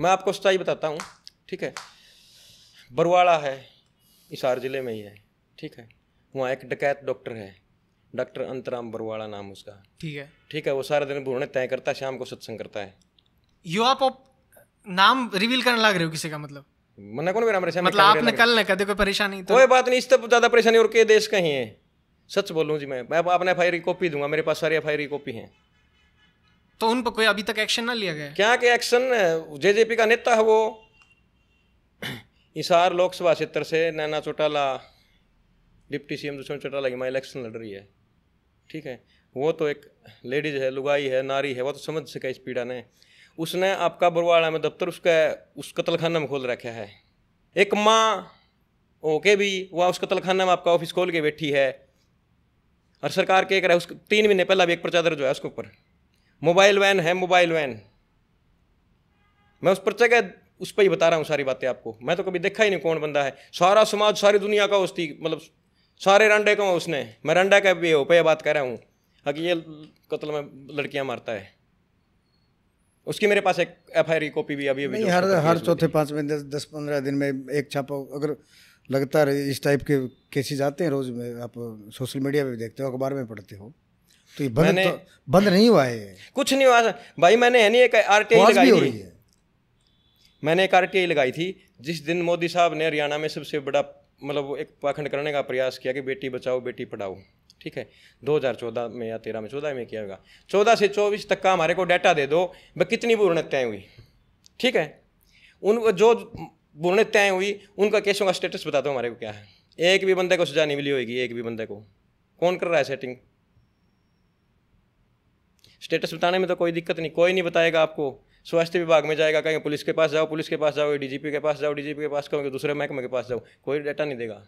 मैं आपको सच्चाई बताता हूँ ठीक है बरवाड़ा है इसार ज़िले में ही है ठीक है वहाँ एक डकैत डॉक्टर है डॉक्टर अंतराम बरवाड़ा नाम उसका ठीक है ठीक है वो सारा दिन भूरने तय करता है शाम को सत्संग करता है यू आप नाम रिवील करने लग रहे हो किसी का मतलब मना कौन मेरा परेशान मतलब आपने कल ने कदे कोई परेशानी तो कोई बात नहीं इस तब ज्यादा परेशानी और के देश का ही है सच बोलूँ जी मैं मैं अपने एफ आई कॉपी दूंगा मेरे पास सारी एफ आई कॉपी हैं तो उन पर कोई अभी तक एक्शन ना लिया गया क्या क्या एक्शन जेजेपी का नेता है वो इसार लोकसभा क्षेत्र से नैना चौटाला डिप्टी सीएम दुष्यंत चौटाला की माँ इलेक्शन लड़ रही है ठीक है वो तो एक लेडीज है लुगाई है नारी है वो तो समझ सके इस पीड़ा ने उसने आपका बुरवाड़ा में दफ्तर उसका उस कतलखाना में खोल रखा है एक माँ ओके भी वह उस कतलखाना में आपका ऑफिस खोल के बैठी है और सरकार के एक रहा है उसको तीन महीने पहला भी एक प्रचादर जो है उसके ऊपर मोबाइल वैन है मोबाइल वैन मैं उस पर का उस पर ही बता रहा हूँ सारी बातें आपको मैं तो कभी देखा ही नहीं कौन बंदा है सारा समाज सारी दुनिया का उसकी मतलब सारे रंडे का उसने मैं रंडा का भी हो पे बात कर रहा हूँ हकी हाँ ये कत्ल में लड़कियाँ मारता है उसकी मेरे पास एक एफ आई आर कॉपी भी अभी अभी हर हर चौथे पाँचवें दस दस पंद्रह दिन में एक छापा अगर लगातार इस टाइप के केसेस आते हैं रोज़ में आप सोशल मीडिया पे भी देखते हो अखबार में पढ़ते हो तो ये बंद मैंने, तो, बंद नहीं हुआ है कुछ नहीं हुआ भाई मैंने यानी एक आर लगाई आई लगाई है मैंने एक आर टी आई लगाई थी जिस दिन मोदी साहब ने हरियाणा में सबसे बड़ा मतलब एक पाखंड करने का प्रयास किया कि बेटी बचाओ बेटी पढ़ाओ ठीक है 2014 में या 13 में 14 में किया होगा 14 से 24 तक का हमारे को डाटा दे दो वह कितनी पूर्णत्याएँ हत्याएँ हुई ठीक है उन जो भ्रूण हत्याएँ हुई उनका केसों का स्टेटस बता दो हमारे को क्या है एक भी बंदे को सजा नहीं मिली होगी एक भी बंदे को कौन कर रहा है सेटिंग स्टेटस बताने में तो कोई दिक्कत नहीं कोई नहीं बताएगा आपको स्वास्थ्य विभाग में जाएगा कहीं पुलिस के पास जाओ पुलिस के पास जाओ डीजीपी के पास जाओ डीजीपी के पास कहोगे दूसरे महकमे के पास जाओ कोई डाटा नहीं देगा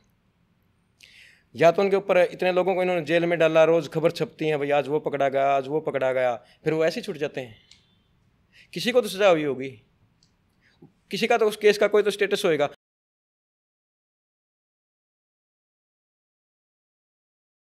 या तो उनके ऊपर इतने लोगों को इन्होंने जेल में डाला रोज़ खबर छपती है भाई आज वो पकड़ा गया आज वो पकड़ा गया फिर वो ऐसे छूट जाते हैं किसी को तो सजा हुई होगी किसी का तो उस केस का कोई तो स्टेटस होएगा